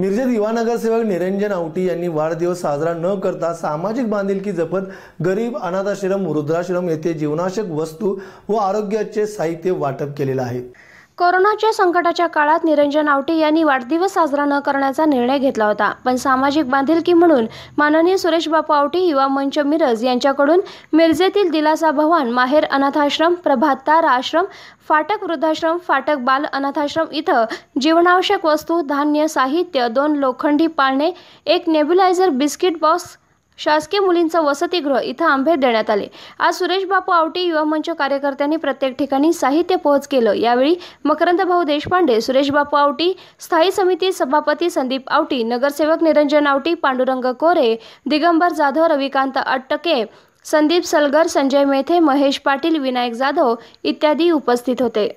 निर्जत युवा सेवक निरंजन आवटी यांनी वाढदिवस साजरा न करता सामाजिक बांधिलकी जपत गरीब अनाथाश्रम वृद्धाश्रम येथे जीवनाशक वस्तू व आरोग्याचे साहित्य वाटप केलेलं आहे कोरोनाच्या संकटाच्या काळात निरंजन आवटे यांनी वाढदिवस साजरा न करण्याचा निर्णय घेतला होता पण सामाजिक बांधिलकी म्हणून माननीय सुरेश बापू आवटे युवा मंच मिरज यांच्याकडून मिरजेतील दिलासा भवन माहेर अनाथाश्रम प्रभात तारा आश्रम फाटक वृद्धाश्रम फाटक बाल अनाथाश्रम इथं जीवनावश्यक वस्तू धान्य साहित्य दोन लोखंडी पाळणे एक नेब्युलायझर बिस्किट बॉक्स शासकीय मुलींचं वसतिगृह इथं आंबे देण्यात आले आज सुरेश बापू आवटी युवा मंच कार्यकर्त्यांनी प्रत्येक ठिकाणी साहित्य पोहोच केलं यावेळी मकरंद भाऊ देशपांडे सुरेश बापू आवटी स्थायी समिती सभापती संदीप आवटी नगरसेवक निरंजन आवटी पांडुरंग कोरे दिगंबर जाधव रविकांत अट्टके संदीप सलगर संजय मेथे महेश पाटील विनायक जाधव इत्यादी उपस्थित होते